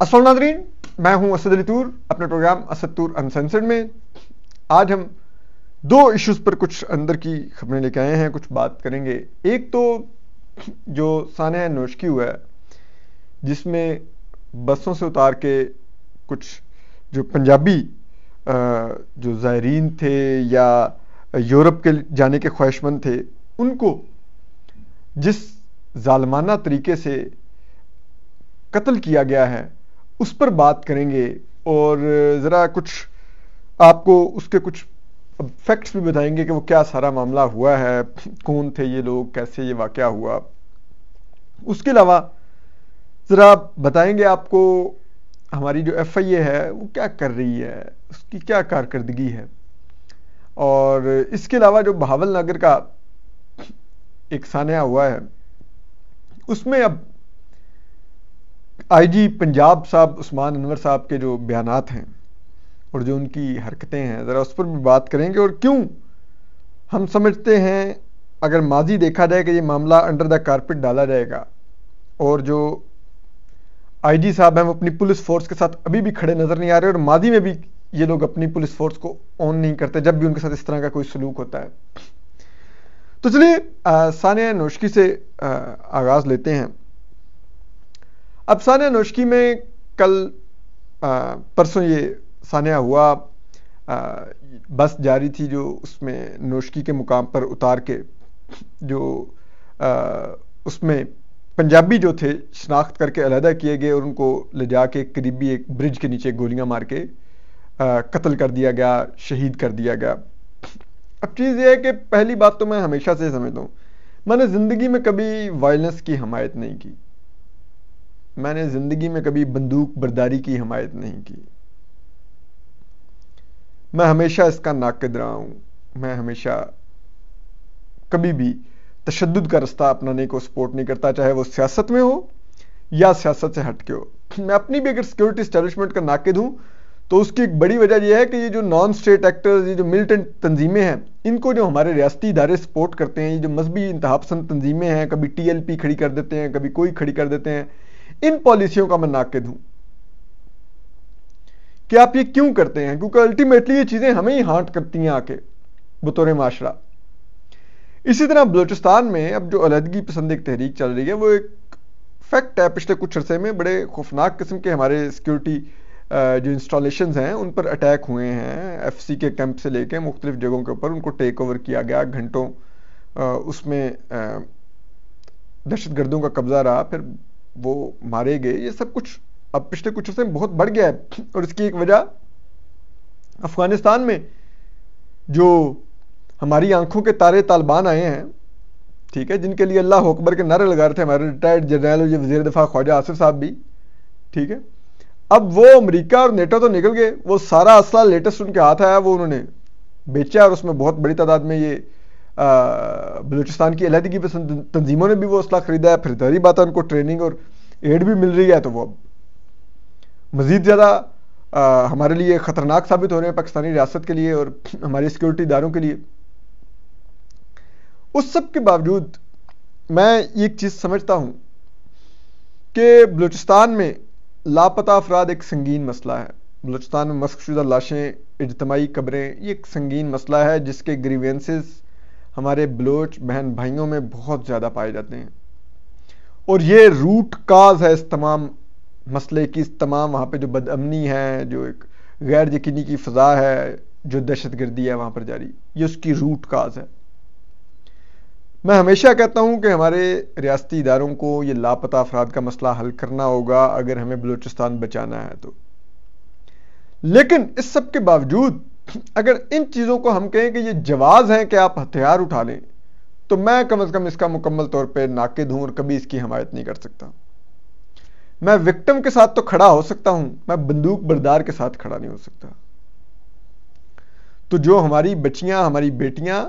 असल नादरीन मैं हूं असद अली तूर अपने प्रोग्राम असद तूर अनसेंसर्ड में आज हम दो इश्यूज़ पर कुछ अंदर की खबरें लेके आए हैं कुछ बात करेंगे एक तो जो सानिया नोशकी हुआ है जिसमें बसों से उतार के कुछ जो पंजाबी जो ज़ायरीन थे या यूरोप के जाने के ख्वाहिशमंद थे उनको जिस जालमाना तरीके से कत्ल किया गया है उस पर बात करेंगे और ज़रा कुछ आपको उसके कुछ फैक्ट्स भी बताएंगे कि वो क्या सारा मामला हुआ है कौन थे ये लोग कैसे ये वाक़ हुआ उसके अलावा ज़रा बताएंगे आपको हमारी जो एफ आई ए है वो क्या कर रही है उसकी क्या कारकर्दगी है और इसके अलावा जो बहावल नगर का एक सान्या हुआ है उसमें अब आईजी पंजाब साहब उस्मान अनवर साहब के जो बयान हैं और जो उनकी हरकतें हैं ज़रा उस पर भी बात करेंगे और क्यों हम समझते हैं अगर माजी देखा जाए कि ये मामला अंडर द कारपेट डाला जाएगा और जो आईजी साहब हैं वो अपनी पुलिस फोर्स के साथ अभी भी खड़े नज़र नहीं आ रहे और माजी में भी ये लोग अपनी पुलिस फोर्स को ऑन नहीं करते जब भी उनके साथ इस तरह का कोई सलूक होता है तो चलिए सानिया नौशकी से आगाज़ लेते हैं अब सानिया नौशकी में कल परसों ये सानिया हुआ आ, बस जारी थी जो उसमें नौशकी के मुकाम पर उतार के जो आ, उसमें पंजाबी जो थे शनाख्त करके अलहदा किए गए और उनको ले जाके करीबी एक ब्रिज के नीचे गोलियां मार के कत्ल कर दिया गया शहीद कर दिया गया अब चीज़ यह है कि पहली बात तो मैं हमेशा से समझता हूँ मैंने ज़िंदगी में कभी वायलेंस की हमायत नहीं की मैंने ज़िंदगी में कभी बंदूक बर्दारी की हमायत नहीं की मैं हमेशा इसका नाकद रहा हूं मैं हमेशा कभी भी तशद का रास्ता अपनाने को सपोर्ट नहीं करता चाहे वो सियासत में हो या सियासत से हटके हो मैं अपनी भी अगर सिक्योरिटी स्टैब्लिशमेंट का नाकद हूं तो उसकी एक बड़ी वजह यह है कि ये जो नॉन स्टेट एक्टर्स ये जो मिलिटेंट तंजीमें हैं इनको जो हमारे रियाती इदारे सपोर्ट करते हैं ये जो मजहबी इंतहा पसंद तंजीमें हैं कभी टी खड़ी कर देते हैं कभी कोई खड़ी कर देते हैं इन पॉलिसियों का मैं नाकद हूं कि आप ये क्यों करते हैं क्योंकि अल्टीमेटली ये चीजें हमें ही हांट करती हैं आके बतौर माशरा इसी तरह बलोचिस्तान में अब जो अलहदगी पसंद एक तहरीक चल रही है वो एक फैक्ट है पिछले कुछ अरसे में बड़े खौफनाक किस्म के हमारे सिक्योरिटी जो इंस्टॉलेशन हैं उन पर अटैक हुए हैं एफ सी के कैंप से लेके मुख्तलिफ जगहों के ऊपर उनको टेक ओवर किया गया घंटों उसमें दहशत गर्दों का कब्ज़ा रहा फिर वो मारे गए ये सब कुछ अब पिछले कुछ अरसे बहुत बढ़ गया है और इसकी एक वजह अफगानिस्तान में जो हमारी आंखों के तारे तालिबान आए हैं ठीक है जिनके लिए अल्लाह अकबर के नारे लगा रहे थे हमारे रिटायर्ड जनरल वजीर दफा ख्वाजा आसिफ साहब भी ठीक है अब वो अमेरिका और नेटो तो निकल गए वो सारा असला लेटेस्ट उनके हाथ आया वो उन्होंने बेचा और उसमें बहुत बड़ी तादाद में ये बलूचिस्तान की अलहदगी पसंद तंजीमों ने भी वो असला ख़रीदा है फिर जारी बात उनको ट्रेनिंग और एड भी मिल रही है तो वो अब मज़ीद ज़्यादा हमारे लिए ख़तरनाक साबित हो रहे हैं पाकिस्तानी रियासत के लिए और हमारी सिक्योरिटी इदारों के लिए उस सब के बावजूद मैं एक चीज़ समझता हूँ कि बलूचिस्तान में लापता अफराद एक संगीन मसला है बलूचिस्तान में मस्कशुदा लाशें इजतमाही कब्रें ये एक संगीन मसला है जिसके ग्रीवेंसेस हमारे बलोच बहन भाइयों में बहुत ज़्यादा पाए जाते हैं और ये रूट काज है इस तमाम मसले की इस तमाम वहां पे जो बदअमनी है जो एक गैर यकीनी की फ़जा है जो दहशत गर्दी है वहां पर जारी ये उसकी रूट काज है मैं हमेशा कहता हूं कि हमारे रियाती इदारों को ये लापता अफराद का मसला हल करना होगा अगर हमें बलूचिस्तान बचाना है तो लेकिन इस सब के बावजूद अगर इन चीज़ों को हम कहें कि ये जवाज़ हैं कि आप हथियार उठा लें तो मैं कम अज़ कम इसका मुकम्मल तौर पर नाकद हूँ और कभी इसकी हमायत नहीं कर सकता मैं विक्टिम के साथ तो खड़ा हो सकता हूँ मैं बंदूक बरदार के साथ खड़ा नहीं हो सकता तो जो हमारी बच्चियाँ हमारी बेटियाँ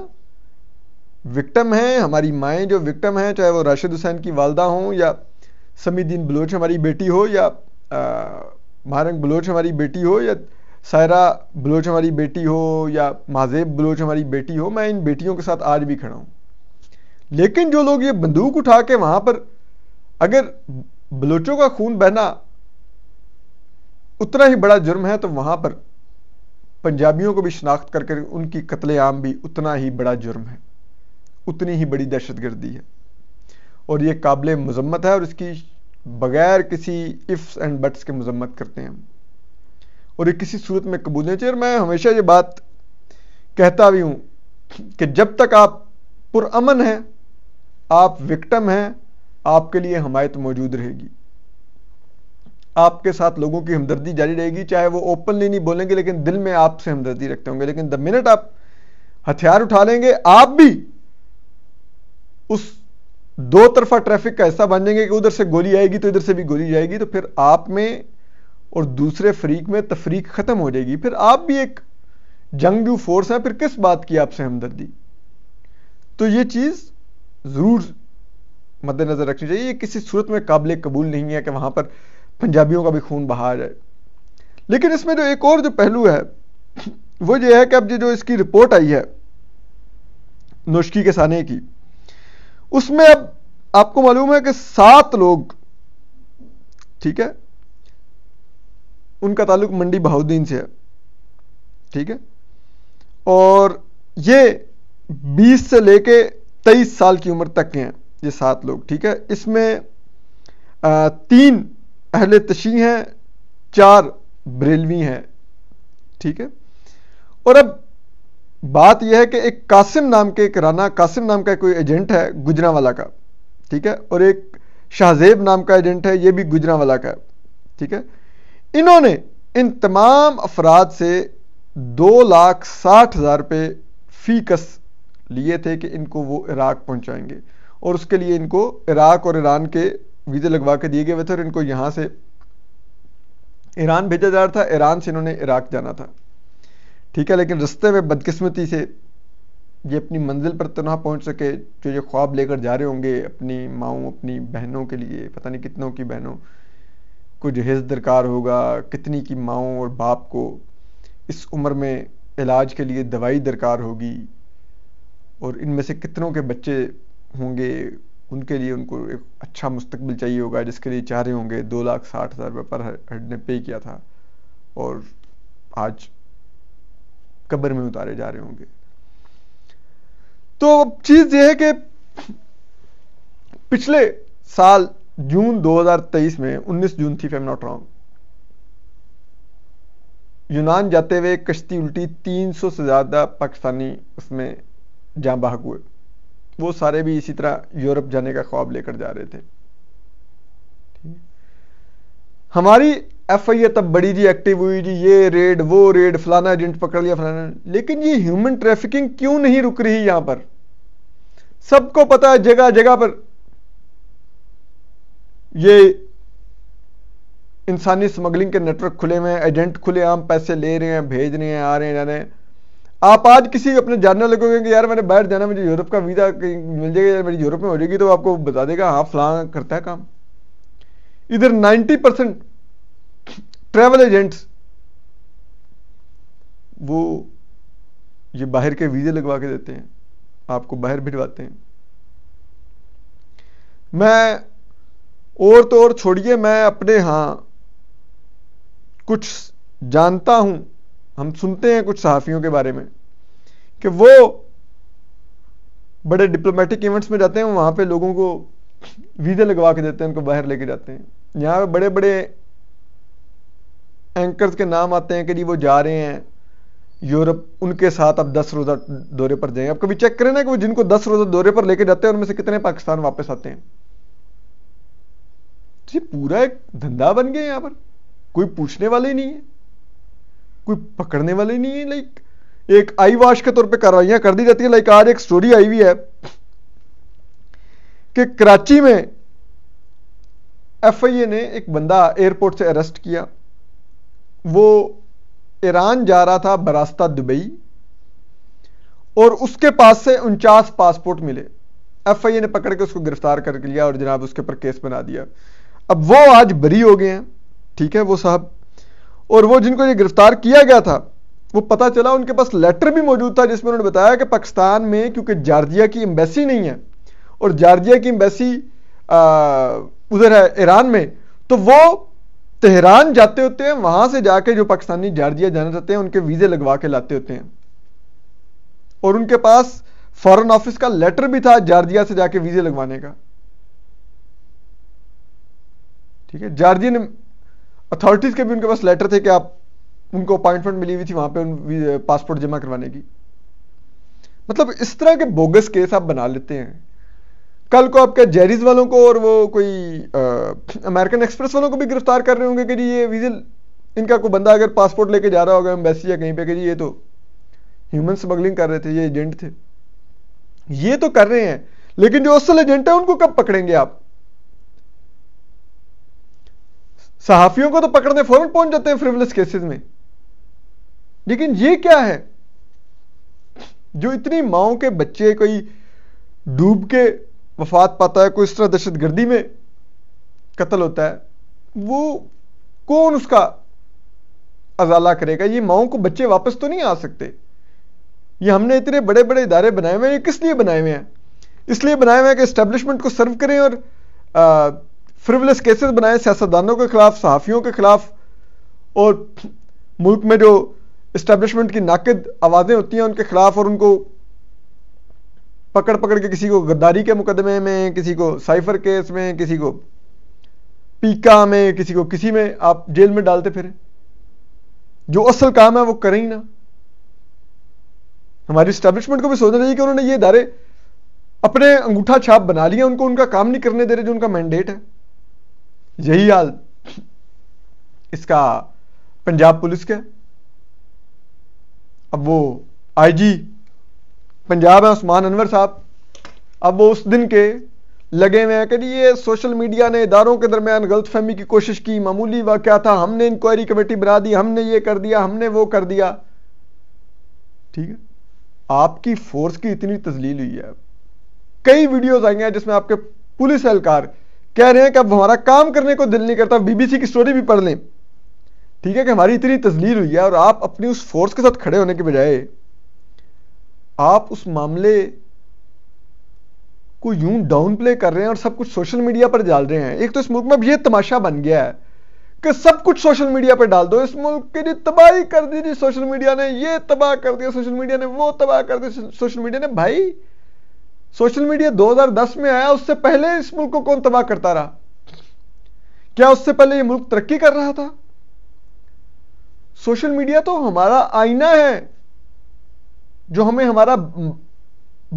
विक्टम हैं हमारी माएँ जो विक्टम हैं चाहे वो राशिद हुसैन की वालदा हों या समीदीन बलोच हमारी बेटी हो या महारंग बलोच हमारी बेटी हो या सायरा बलोच हमारी बेटी हो या माजेब बलोच हमारी बेटी हो मैं इन बेटियों के साथ आज भी खड़ा हूँ लेकिन जो लोग ये बंदूक उठा के वहां पर अगर बलोचों का खून बहना उतना ही बड़ा जुर्म है तो वहां पर पंजाबियों को भी शनाख्त करके उनकी कत्लेआम भी उतना ही बड़ा जुर्म है उतनी ही बड़ी दहशतगर्दी है और ये काबिल मजम्मत है और इसकी बगैर किसी इफ्स एंड बट्स के मजम्मत करते हैं हम और ये किसी सूरत में कबूल नहीं चाहिए और मैं हमेशा ये बात कहता भी हूँ कि जब तक आप पुरअमन हैं आप विक्टम हैं आपके लिए हमायत मौजूद रहेगी आपके साथ लोगों की हमदर्दी जारी रहेगी चाहे वो ओपनली नहीं बोलेंगे लेकिन दिल में आपसे हमदर्दी रखते होंगे लेकिन द मिनट आप हथियार उठा लेंगे आप भी उस दो तरफा ट्रैफिक का हिस्सा बन जाएंगे कि उधर से गोली आएगी तो इधर से भी गोली जाएगी तो फिर आप में और दूसरे फरीक में तफरीक ख़त्म हो जाएगी फिर आप भी एक जंगजू फोर्स हैं फिर किस बात की आपसे हमदर्दी तो ये चीज़ ज़रूर मद्देनज़र रखनी चाहिए ये किसी सूरत में काबिल कबूल नहीं है कि वहाँ पर पंजाबियों का भी खून बहा जाए लेकिन इसमें जो एक और जो पहलू है वो ये है कि अब जो इसकी रिपोर्ट आई है नुश्की के साने की उसमें अब आपको मालूम है कि सात लोग ठीक है उनका ताल्लुक मंडी बहाउद्दीन से है ठीक है और ये 20 से लेके 23 साल की उम्र तक के हैं ये सात लोग ठीक है इसमें तीन अहल तशी हैं चार ब्रेलवी हैं ठीक है और अब बात यह है कि एक कासिम नाम के एक राना कासिम नाम का कोई एजेंट है गुजरावाला का ठीक है और एक शाहजेब नाम का एजेंट है ये भी गुजरावाला का ठीक है इन्होंने इन तमाम अफराद से दो लाख साठ हज़ार रुपये फीकस लिए थे कि इनको वो इराक़ पहुंचाएंगे और उसके लिए इनको इराक़ और ईरान के वीज़े लगवा के दिए गए हुए थे और इनको यहां से ईरान भेजा जा रहा था ईरान से इन्होंने इराक़ जाना था ठीक है लेकिन रस्ते में बदकिस्मती से ये अपनी मंजिल पर तो ना पहुंच सके जो ये ख्वाब लेकर जा रहे होंगे अपनी माओ अपनी बहनों के लिए पता नहीं कितनों की बहनों कुछ जहेज दरकार होगा कितनी की माओ और बाप को इस उम्र में इलाज के लिए दवाई दरकार होगी और इनमें से कितनों के बच्चे होंगे उनके लिए उनको एक अच्छा मुस्तबिल चाहिए होगा जिसके लिए चाह रहे होंगे दो लाख साठ हज़ार रुपये पर हेड ने पे किया था और आज कब्र में उतारे जा रहे होंगे तो चीज़ यह है कि पिछले साल जून 2023 में 19 जून थी फेम नॉट रॉन्ग यूनान जाते हुए कश्ती उल्टी 300 से ज़्यादा पाकिस्तानी उसमें जहां बहक हुए वो सारे भी इसी तरह यूरोप जाने का ख्वाब लेकर जा रहे थे हमारी एफ आई ए तब बड़ी जी एक्टिव हुई जी ये रेड वो रेड फलाना एजेंट पकड़ लिया फलाना लेकिन ये ह्यूमन ट्रैफिकिंग क्यों नहीं रुक रही यहां पर सबको पता है जगह जगह पर ये इंसानी स्मगलिंग के नेटवर्क खुले हुए हैं एजेंट खुले आम पैसे ले रहे हैं भेज रहे हैं आ रहे हैं जा रहे हैं आप आज किसी अपने जानने लगोगे कि यार मैंने बाहर जाना मुझे यूरोप का वीज़ा मिल जाएगा यार मेरी यूरोप में हो जाएगी तो आपको बता देगा हाँ फलां करता है काम इधर 90 परसेंट ट्रेवल एजेंट्स वो ये बाहर के वीज़े लगवा के देते हैं आपको बाहर भिजवाते हैं मैं और तो और छोड़िए मैं अपने यहाँ कुछ जानता हूँ हम सुनते हैं कुछ सहाफ़ियों के बारे में कि वो बड़े डिप्लोमेटिक इवेंट्स में जाते हैं वहाँ पे लोगों को वीज़ा लगवा के देते हैं उनको बाहर लेके जाते हैं यहाँ पे बड़े बड़े एंकर्स के नाम आते हैं कि जी वो जा रहे हैं यूरोप उनके साथ आप दस रोज़ा दौरे पर जाएंगे आप कभी चेक करें ना कि वो जिनको दस रोज़ा दौरे पर लेके जाते हैं उनमें से कितने पाकिस्तान वापस आते हैं जी पूरा एक धंधा बन गया यहाँ पर कोई पूछने वाले नहीं है कोई पकड़ने वाले नहीं है लाइक एक आई वाश के तौर पे कार्रवाइयां कर दी जाती है लाइक आज एक स्टोरी आई हुई है कि कराची में एफआईए ने एक बंदा एयरपोर्ट से अरेस्ट किया वो ईरान जा रहा था बरास्ता दुबई और उसके पास से उनचास पासपोर्ट मिले एफआईए ने पकड़ के उसको गिरफ्तार कर लिया और जनाब उसके ऊपर केस बना दिया अब वो आज बरी हो गए हैं ठीक है वो साहब और वो जिनको ये गिरफ्तार किया गया था वो पता चला उनके पास लेटर भी मौजूद था जिसमें उन्होंने बताया कि पाकिस्तान में क्योंकि जार्जिया की एम्बेसी नहीं है और जार्जिया की एम्बेसी उधर है ईरान में तो वो तेहरान जाते होते हैं वहां से जाके जो पाकिस्तानी जार्जिया जाना चाहते हैं उनके वीज़े लगवा के लाते होते हैं और उनके पास फॉरन ऑफिस का लेटर भी था जार्जिया से जाके वीज़े लगवाने का ठीक है जॉर्जियन अथॉरिटीज के भी उनके पास लेटर थे कि आप उनको अपॉइंटमेंट मिली हुई थी वहां पे उन पासपोर्ट जमा करवाने की मतलब इस तरह के बोगस केस आप बना लेते हैं कल को आपके जेरीज वालों को और वो कोई अमेरिकन एक्सप्रेस वालों को भी गिरफ्तार कर रहे होंगे कि जी ये वीजल इनका कोई बंदा अगर पासपोर्ट लेके जा रहा होगा एम्बेसी या कहीं पे कि जी ये तो ह्यूमन स्मगलिंग कर रहे थे ये एजेंट थे ये तो कर रहे हैं लेकिन जो असल एजेंट है उनको कब पकड़ेंगे आप सहाफियों को तो पकड़ने फौरन पहुंच जाते हैं फ्रिवलेस केसेस में लेकिन ये क्या है जो इतनी माओ के बच्चे कोई डूब के वफात पाता है कोई इस तरह दहशत गर्दी में कत्ल होता है वो कौन उसका अजाला करेगा ये माओ को बच्चे वापस तो नहीं आ सकते ये हमने इतने बड़े बड़े इदारे बनाए हुए हैं ये किस लिए बनाए हुए हैं इसलिए बनाए हुए हैं कि इस्टेब्लिशमेंट को सर्व करें और आ, फ्रिवलस केसेस बनाए सियासतदानों के खिलाफ सहाफ़ियों के खिलाफ और मुल्क में जो इस्टेब्लिशमेंट की नाकद आवाज़ें होती हैं उनके खिलाफ और उनको पकड़ पकड़ के किसी को गद्दारी के मुकदमे में किसी को साइफर केस में किसी को पीका में किसी को किसी में आप जेल में डालते फिर जो असल काम है वो करें ही ना हमारी स्टैब्लिशमेंट को भी सोचना चाहिए कि उन्होंने ये इदारे अपने अंगूठा छाप बना लिया उनको उनका काम नहीं करने दे रहे जो उनका मैंडेट है यही हाल इसका पंजाब पुलिस के अब वो आईजी पंजाब है उस्मान अनवर साहब अब वो उस दिन के लगे हुए हैं कि ये सोशल मीडिया ने इदारों के दरमियान गलतफहमी की कोशिश की मामूली वाक़ था हमने इंक्वायरी कमेटी बना दी हमने ये कर दिया हमने वो कर दिया ठीक है आपकी फोर्स की इतनी तजलील हुई है कई वीडियोस आई हैं जिसमें आपके पुलिस एहलकार कह रहे हैं कि अब हमारा काम करने को दिल नहीं करता बीबीसी की स्टोरी भी पढ़ लें ठीक है कि हमारी इतनी तजलील हुई है और आप अपनी उस फोर्स के साथ खड़े होने के बजाय आप उस मामले को यूं डाउन प्ले कर रहे हैं और सब कुछ सोशल मीडिया पर डाल रहे हैं एक तो इस मुल्क में अब यह तमाशा बन गया है कि सब कुछ सोशल मीडिया पर डाल दो इस मुल्क के लिए तबाही कर दी जी सोशल मीडिया ने ये तबाह कर दिया सोशल मीडिया ने वो तबाह कर दिया सोशल मीडिया ने भाई सोशल मीडिया 2010 में आया उससे पहले इस मुल्क को कौन तबाह करता रहा क्या उससे पहले ये मुल्क तरक्की कर रहा था सोशल मीडिया तो हमारा आईना है जो हमें हमारा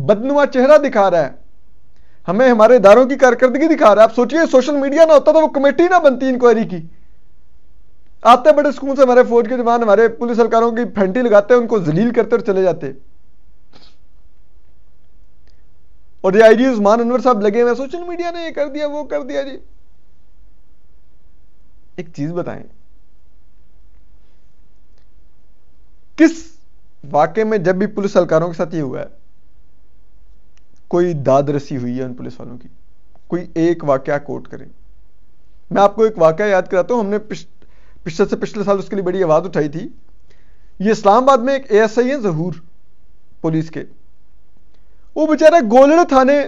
बदनुमा चेहरा दिखा रहा है हमें हमारे इदारों की कारकर्दगी दिखा रहा है आप सोचिए सोशल मीडिया ना होता तो वो कमेटी ना बनती इंक्वायरी की आते बड़े स्कूल से हमारे फौज के जवान हमारे पुलिस सरकारों की फैंटी लगाते उनको जलील करते और चले जाते और ये आईडी उस्मान अनवर साहब लगे हुए सोशल मीडिया ने ये कर दिया वो कर दिया जी एक चीज बताएं किस वाक्य में जब भी पुलिस अहलकारों के साथ ये हुआ है कोई दाद रसी हुई है उन पुलिस वालों की कोई एक वाक्य कोट करें मैं आपको एक वाक्य याद कराता हूं हमने पिछले से पिछले साल उसके लिए बड़ी आवाज उठाई थी ये इस्लामाबाद में एक एएसआई है जहूर पुलिस के वो बेचारा गोलड़ थाने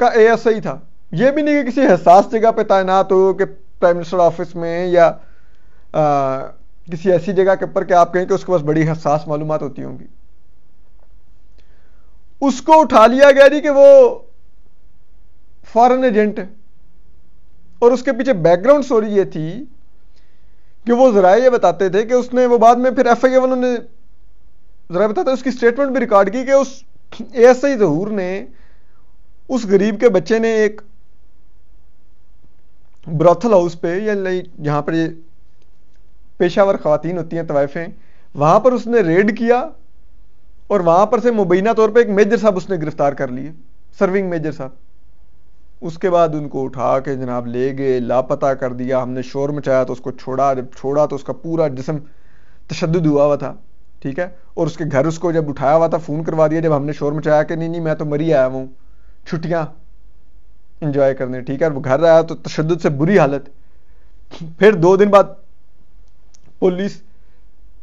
का एएसआई था ये भी नहीं कि किसी हसास जगह पे तैनात हो कि प्राइम मिनिस्टर ऑफिस में या आ, किसी ऐसी जगह के ऊपर कि आप कहें कि उसके पास बड़ी हसास मालूम होती होंगी उसको उठा लिया गया जी कि वो फॉरेन एजेंट है और उसके पीछे बैकग्राउंड स्टोरी ये थी कि वो जरा ये बताते थे कि उसने वो बाद में फिर एफ आई ए वालों ने जरा बताते उसकी स्टेटमेंट भी रिकॉर्ड की कि उस ऐसे ही जहूर ने उस गरीब के बच्चे ने एक ब्रॉथल हाउस पे या जहाँ पर ये पेशावर खातन होती हैं तवाइफें वहाँ पर उसने रेड किया और वहाँ पर से मुबैना तौर पे एक मेजर साहब उसने गिरफ्तार कर लिए सर्विंग मेजर साहब उसके बाद उनको उठा के जनाब ले गए लापता कर दिया हमने शोर मचाया तो उसको छोड़ा जब छोड़ा तो उसका पूरा जिसम तशद हुआ हुआ था ठीक है और उसके घर उसको जब उठाया हुआ था फ़ोन करवा दिया जब हमने शोर मचाया कि नहीं नहीं मैं तो मरी आया हूँ छुट्टियां इंजॉय करने ठीक है वो घर आया तो तशद से बुरी हालत फिर दो दिन बाद पुलिस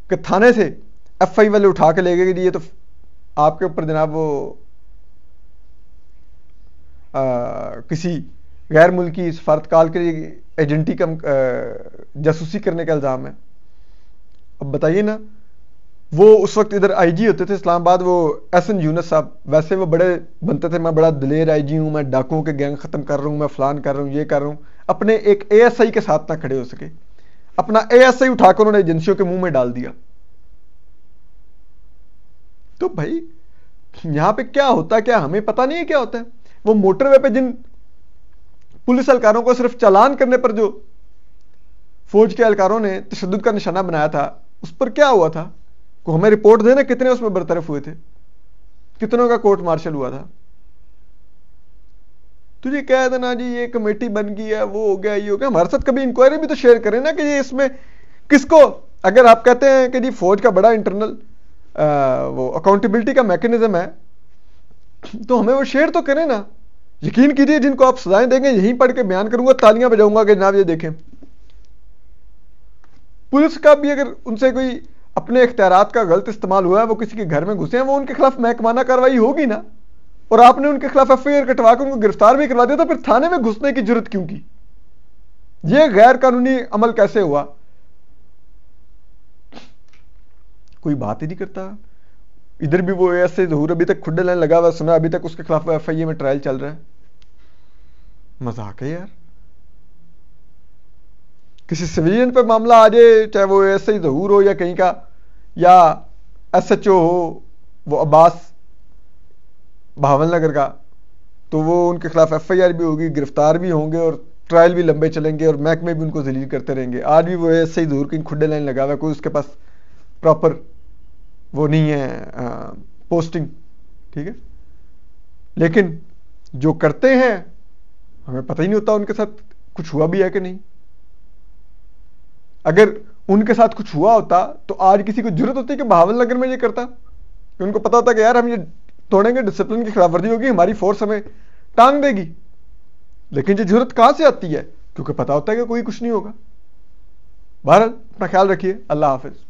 के थाने से एफ आई वाले उठा के ले गए ये तो आपके ऊपर जनाब वो आ, किसी गैर मुल्की सफारतकाल के एजेंटी का जासूसी करने का इल्ज़ाम है अब बताइए ना वो उस वक्त इधर आईजी होते थे इस्लामाबाद वो एस एन यूनस साहब वैसे वो बड़े बनते थे मैं बड़ा दलेर आईजी हूं मैं डाकुओं के गैंग ख़त्म कर रहा हूं मैं फ़लान कर रहा हूं ये कर रहा हूं अपने एक एएसआई के साथ ना खड़े हो सके अपना एएसआई उठाकर उन्होंने एजेंसियों के मुंह में डाल दिया तो भाई यहां पर क्या होता क्या हमें पता नहीं है क्या होता है वो मोटरवे पे जिन पुलिस एहलकारों को सिर्फ चालान करने पर जो फौज के एहलकारों ने तशद का निशाना बनाया था उस पर क्या हुआ था को हमें रिपोर्ट देना कितने उसमें बरतरफ हुए थे कितनों का कोर्ट मार्शल हुआ था तुझे कह देना जी ये कमेटी बन गई है वो हो गया ये हो गया हमारे साथ कभी इंक्वायरी भी तो शेयर करें ना कि ये इसमें किसको अगर आप कहते हैं कि जी फौज का बड़ा इंटरनल वो अकाउंटेबिलिटी का मैकेनिज्म है तो हमें वो शेयर तो करें ना यकीन कीजिए जिनको आप सजाएं देंगे यहीं पढ़ के बयान करूंगा तालियां बजाऊंगा कि जनाब ये देखें पुलिस का भी अगर उनसे कोई अपने इख्तियार का गलत इस्तेमाल हुआ है वो किसी के घर में घुसे हैं वो उनके खिलाफ महकमाना कार्रवाई होगी ना और आपने उनके खिलाफ एफ आई आर कटवा के उनको गिरफ्तार भी करवा दिया तो फिर थाने में घुसने की जरूरत क्यों की यह गैर कानूनी अमल कैसे हुआ कोई बात ही नहीं करता इधर भी वो ऐसे जहूर अभी तक खुडे लाइन लगा हुआ सुना अभी तक उसके खिलाफ एफ आई ए में ट्रायल चल रहा है मजाक है यार किसी सिविलियन पर मामला आ जाए चाहे वो ऐसे ही जहूर हो या कहीं का या एस एच ओ हो वो अब्बास भावन नगर का तो वो उनके खिलाफ एफ आई आर भी होगी गिरफ्तार भी होंगे और ट्रायल भी लंबे चलेंगे और महकमे भी उनको जलील करते रहेंगे आज भी वो ऐसे ही दूर कहीं खुडे लाइन लगा हुआ है कोई उसके पास प्रॉपर वो नहीं है आ, पोस्टिंग ठीक है लेकिन जो करते हैं हमें पता ही नहीं होता उनके साथ कुछ हुआ भी है कि नहीं अगर उनके साथ कुछ हुआ होता तो आज किसी को जरूरत होती कि बहावल नगर में ये करता कि उनको पता होता कि यार हम ये तोड़ेंगे डिसिप्लिन की वर्जी होगी हमारी फोर्स हमें टांग देगी लेकिन ये जरूरत कहां से आती है क्योंकि पता होता है कि कोई कुछ नहीं होगा भारत अपना ख्याल रखिए अल्लाह हाफिज़